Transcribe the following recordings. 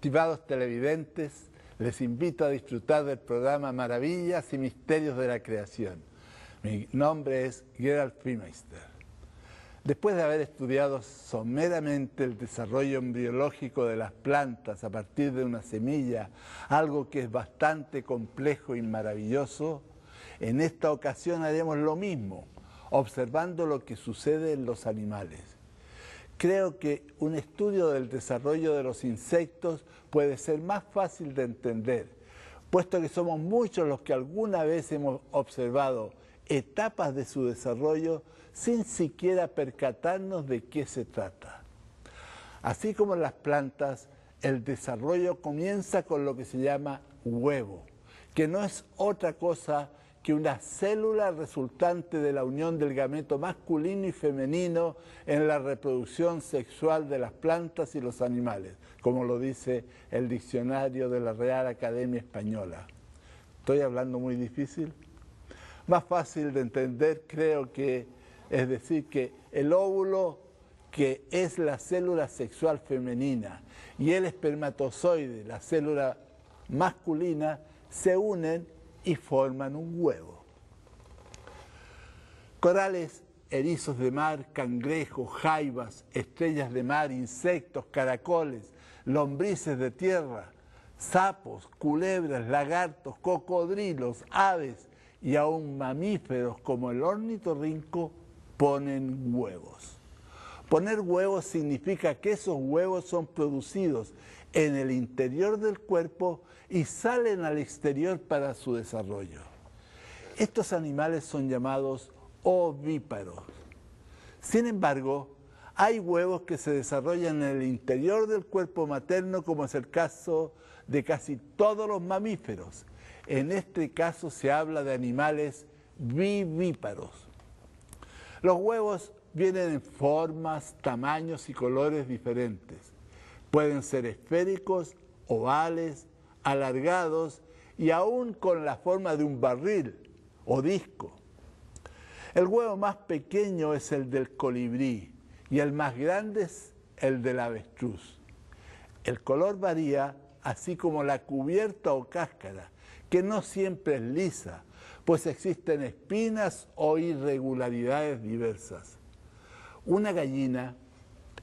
Estimados televidentes, les invito a disfrutar del programa Maravillas y Misterios de la Creación. Mi nombre es Gerald Frimeister. Después de haber estudiado someramente el desarrollo embriológico de las plantas a partir de una semilla, algo que es bastante complejo y maravilloso, en esta ocasión haremos lo mismo, observando lo que sucede en los animales. Creo que un estudio del desarrollo de los insectos puede ser más fácil de entender, puesto que somos muchos los que alguna vez hemos observado etapas de su desarrollo sin siquiera percatarnos de qué se trata. Así como en las plantas, el desarrollo comienza con lo que se llama huevo, que no es otra cosa que una célula resultante de la unión del gameto masculino y femenino en la reproducción sexual de las plantas y los animales, como lo dice el diccionario de la Real Academia Española. ¿Estoy hablando muy difícil? Más fácil de entender creo que es decir que el óvulo que es la célula sexual femenina y el espermatozoide, la célula masculina, se unen y forman un huevo. Corales, erizos de mar, cangrejos, jaivas, estrellas de mar, insectos, caracoles, lombrices de tierra, sapos, culebras, lagartos, cocodrilos, aves y aún mamíferos como el ornitorrinco ponen huevos. Poner huevos significa que esos huevos son producidos en el interior del cuerpo y salen al exterior para su desarrollo. Estos animales son llamados ovíparos. Sin embargo, hay huevos que se desarrollan en el interior del cuerpo materno, como es el caso de casi todos los mamíferos. En este caso se habla de animales vivíparos. Los huevos vienen en formas, tamaños y colores diferentes. Pueden ser esféricos, ovales, alargados y aún con la forma de un barril o disco. El huevo más pequeño es el del colibrí y el más grande es el del avestruz. El color varía así como la cubierta o cáscara, que no siempre es lisa, pues existen espinas o irregularidades diversas. Una gallina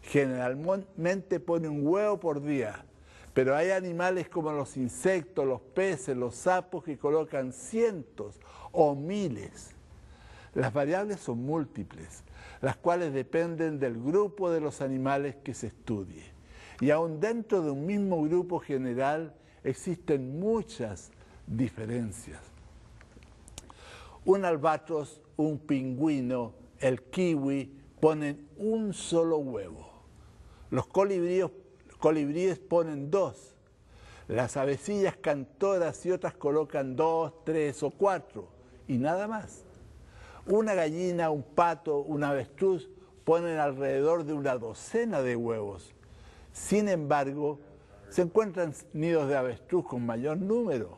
generalmente pone un huevo por día, pero hay animales como los insectos, los peces, los sapos que colocan cientos o miles. Las variables son múltiples, las cuales dependen del grupo de los animales que se estudie. Y aún dentro de un mismo grupo general existen muchas diferencias. Un albatros, un pingüino, el kiwi, ponen un solo huevo. Los colibríes, ponen dos. Las avecillas cantoras y otras colocan dos, tres o cuatro y nada más. Una gallina, un pato, un avestruz ponen alrededor de una docena de huevos. Sin embargo, se encuentran nidos de avestruz con mayor número.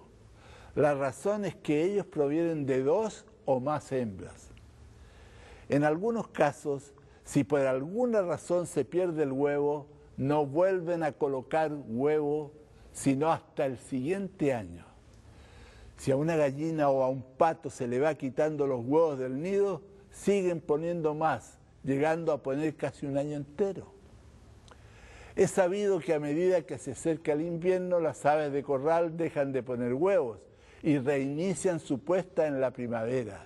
La razón es que ellos provienen de dos o más hembras. En algunos casos, si por alguna razón se pierde el huevo, no vuelven a colocar huevo sino hasta el siguiente año. Si a una gallina o a un pato se le va quitando los huevos del nido, siguen poniendo más, llegando a poner casi un año entero. Es sabido que a medida que se acerca el invierno, las aves de corral dejan de poner huevos y reinician su puesta en la primavera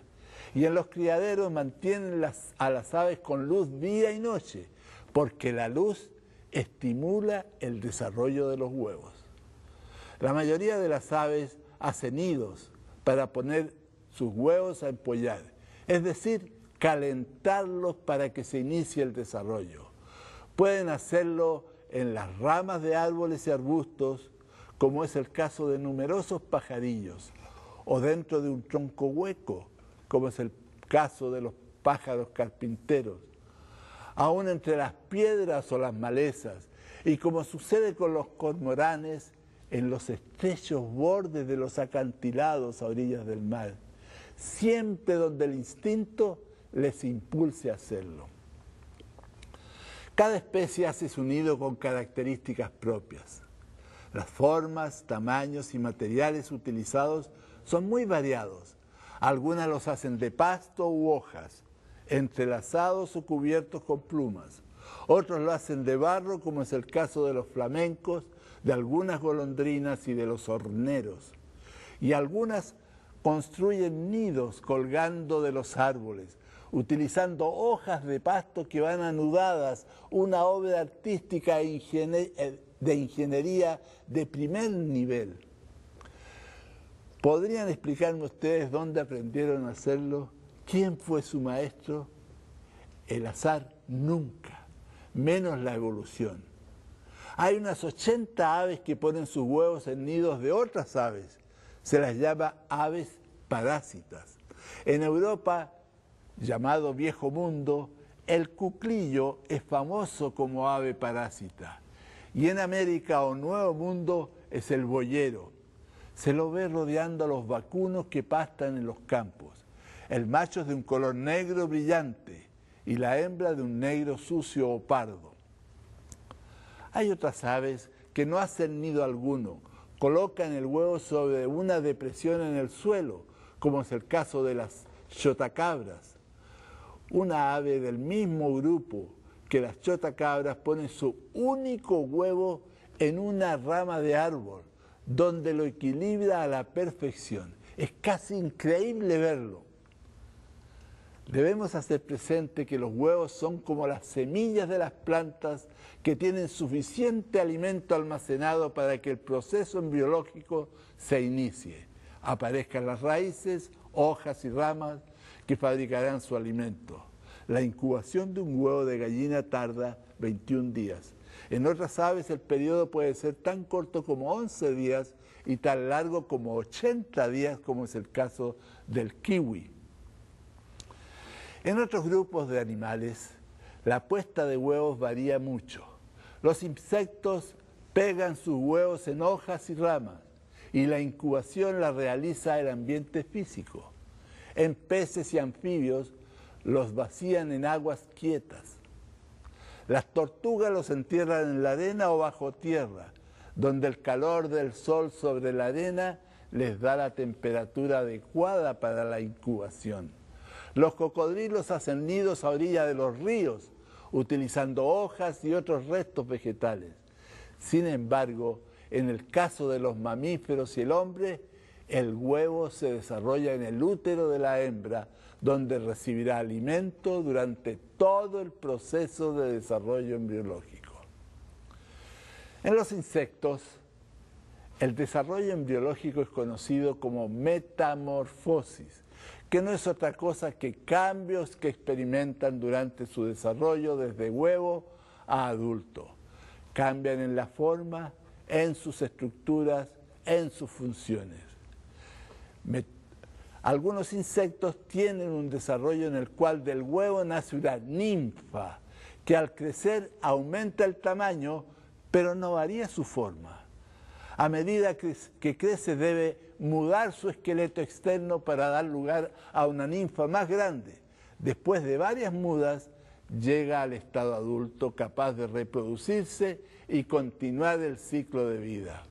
y en los criaderos mantienen a las aves con luz día y noche, porque la luz estimula el desarrollo de los huevos. La mayoría de las aves hacen nidos para poner sus huevos a empollar, es decir, calentarlos para que se inicie el desarrollo. Pueden hacerlo en las ramas de árboles y arbustos, como es el caso de numerosos pajarillos, o dentro de un tronco hueco, como es el caso de los pájaros carpinteros, aún entre las piedras o las malezas, y como sucede con los cormoranes, en los estrechos bordes de los acantilados a orillas del mar, siempre donde el instinto les impulse a hacerlo. Cada especie hace su nido con características propias. Las formas, tamaños y materiales utilizados son muy variados algunas los hacen de pasto u hojas, entrelazados o cubiertos con plumas. Otros lo hacen de barro, como es el caso de los flamencos, de algunas golondrinas y de los horneros. Y algunas construyen nidos colgando de los árboles, utilizando hojas de pasto que van anudadas, una obra artística e eh, de ingeniería de primer nivel. ¿Podrían explicarme ustedes dónde aprendieron a hacerlo? ¿Quién fue su maestro? El azar nunca, menos la evolución. Hay unas 80 aves que ponen sus huevos en nidos de otras aves. Se las llama aves parásitas. En Europa, llamado Viejo Mundo, el cuclillo es famoso como ave parásita. Y en América o Nuevo Mundo es el boyero, se lo ve rodeando a los vacunos que pastan en los campos. El macho es de un color negro brillante y la hembra de un negro sucio o pardo. Hay otras aves que no hacen nido alguno, colocan el huevo sobre una depresión en el suelo, como es el caso de las chotacabras. Una ave del mismo grupo que las chotacabras pone su único huevo en una rama de árbol donde lo equilibra a la perfección. Es casi increíble verlo. Debemos hacer presente que los huevos son como las semillas de las plantas que tienen suficiente alimento almacenado para que el proceso biológico se inicie. Aparezcan las raíces, hojas y ramas que fabricarán su alimento. La incubación de un huevo de gallina tarda 21 días. En otras aves el periodo puede ser tan corto como 11 días y tan largo como 80 días como es el caso del kiwi. En otros grupos de animales, la puesta de huevos varía mucho. Los insectos pegan sus huevos en hojas y ramas y la incubación la realiza el ambiente físico. En peces y anfibios los vacían en aguas quietas. Las tortugas los entierran en la arena o bajo tierra, donde el calor del sol sobre la arena les da la temperatura adecuada para la incubación. Los cocodrilos hacen nidos a orilla de los ríos, utilizando hojas y otros restos vegetales. Sin embargo, en el caso de los mamíferos y el hombre, el huevo se desarrolla en el útero de la hembra, donde recibirá alimento durante todo el proceso de desarrollo embriológico. En los insectos, el desarrollo embriológico es conocido como metamorfosis, que no es otra cosa que cambios que experimentan durante su desarrollo desde huevo a adulto. Cambian en la forma, en sus estructuras, en sus funciones. Algunos insectos tienen un desarrollo en el cual del huevo nace una ninfa, que al crecer aumenta el tamaño, pero no varía su forma. A medida que crece debe mudar su esqueleto externo para dar lugar a una ninfa más grande. Después de varias mudas, llega al estado adulto capaz de reproducirse y continuar el ciclo de vida.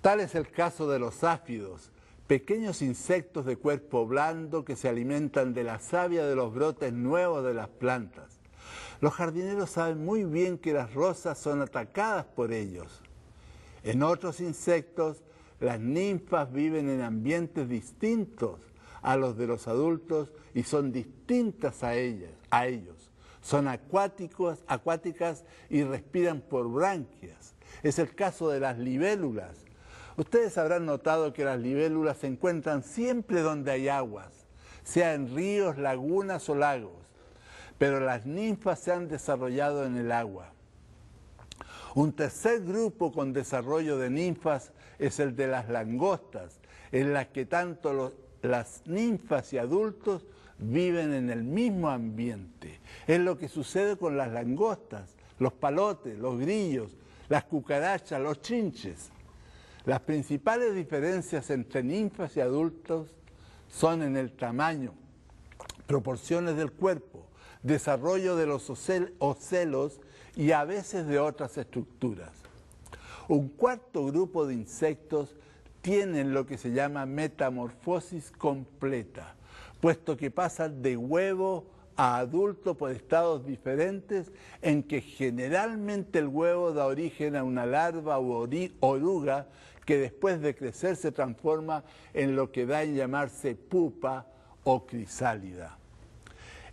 Tal es el caso de los áfidos, pequeños insectos de cuerpo blando que se alimentan de la savia de los brotes nuevos de las plantas. Los jardineros saben muy bien que las rosas son atacadas por ellos. En otros insectos, las ninfas viven en ambientes distintos a los de los adultos y son distintas a, ellas, a ellos. Son acuáticos, acuáticas y respiran por branquias. Es el caso de las libélulas, Ustedes habrán notado que las libélulas se encuentran siempre donde hay aguas, sea en ríos, lagunas o lagos, pero las ninfas se han desarrollado en el agua. Un tercer grupo con desarrollo de ninfas es el de las langostas, en las que tanto las ninfas y adultos viven en el mismo ambiente. Es lo que sucede con las langostas, los palotes, los grillos, las cucarachas, los chinches. Las principales diferencias entre ninfas y adultos son en el tamaño, proporciones del cuerpo, desarrollo de los ocelos y a veces de otras estructuras. Un cuarto grupo de insectos tienen lo que se llama metamorfosis completa, puesto que pasan de huevo a adulto por estados diferentes en que generalmente el huevo da origen a una larva o oruga que después de crecer se transforma en lo que da en llamarse pupa o crisálida.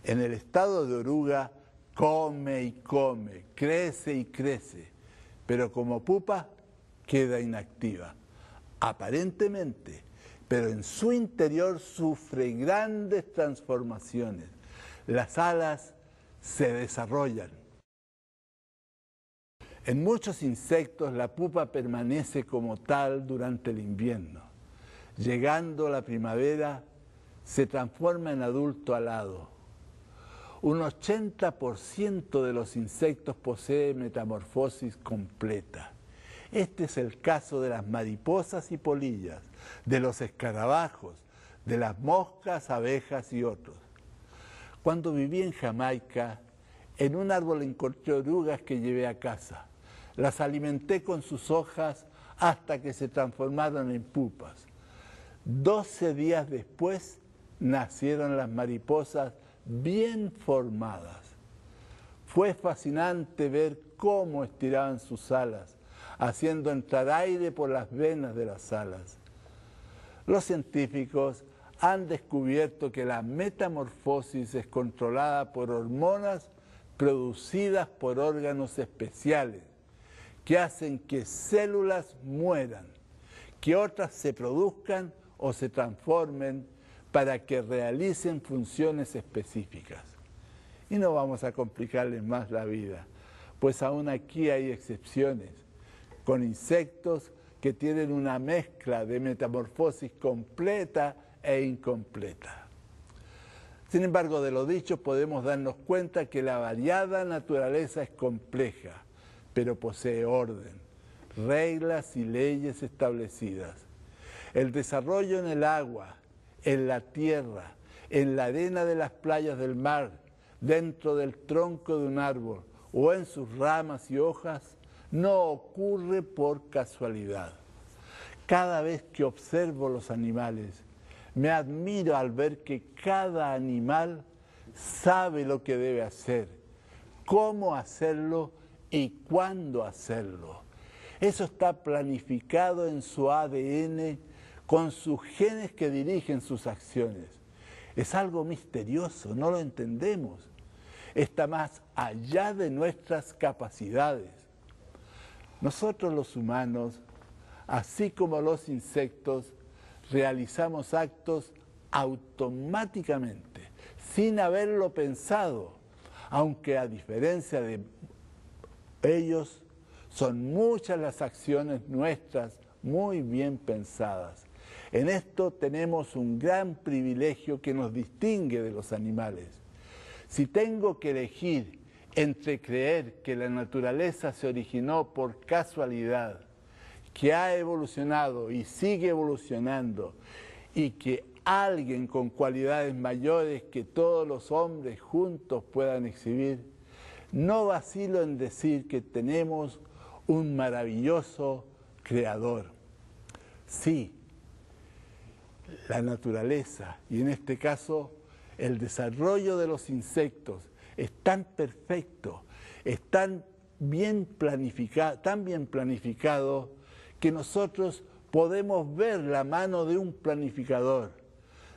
En el estado de oruga come y come, crece y crece, pero como pupa queda inactiva, aparentemente, pero en su interior sufre grandes transformaciones. Las alas se desarrollan, en muchos insectos la pupa permanece como tal durante el invierno. Llegando la primavera, se transforma en adulto alado. Un 80% de los insectos posee metamorfosis completa. Este es el caso de las mariposas y polillas, de los escarabajos, de las moscas, abejas y otros. Cuando viví en Jamaica, en un árbol encontré orugas que llevé a casa. Las alimenté con sus hojas hasta que se transformaron en pupas. Doce días después nacieron las mariposas bien formadas. Fue fascinante ver cómo estiraban sus alas, haciendo entrar aire por las venas de las alas. Los científicos han descubierto que la metamorfosis es controlada por hormonas producidas por órganos especiales que hacen que células mueran, que otras se produzcan o se transformen para que realicen funciones específicas. Y no vamos a complicarles más la vida, pues aún aquí hay excepciones, con insectos que tienen una mezcla de metamorfosis completa e incompleta. Sin embargo, de lo dicho podemos darnos cuenta que la variada naturaleza es compleja pero posee orden, reglas y leyes establecidas. El desarrollo en el agua, en la tierra, en la arena de las playas del mar, dentro del tronco de un árbol o en sus ramas y hojas, no ocurre por casualidad. Cada vez que observo los animales, me admiro al ver que cada animal sabe lo que debe hacer, cómo hacerlo y cuándo hacerlo. Eso está planificado en su ADN con sus genes que dirigen sus acciones. Es algo misterioso, no lo entendemos. Está más allá de nuestras capacidades. Nosotros los humanos, así como los insectos, realizamos actos automáticamente, sin haberlo pensado, aunque a diferencia de ellos son muchas las acciones nuestras muy bien pensadas. En esto tenemos un gran privilegio que nos distingue de los animales. Si tengo que elegir entre creer que la naturaleza se originó por casualidad, que ha evolucionado y sigue evolucionando, y que alguien con cualidades mayores que todos los hombres juntos puedan exhibir, no vacilo en decir que tenemos un maravilloso creador. Sí, la naturaleza y en este caso el desarrollo de los insectos es tan perfecto, es tan bien planificado, tan bien planificado que nosotros podemos ver la mano de un planificador,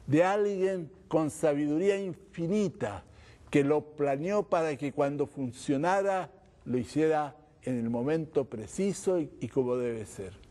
de alguien con sabiduría infinita que lo planeó para que cuando funcionara lo hiciera en el momento preciso y, como debe ser.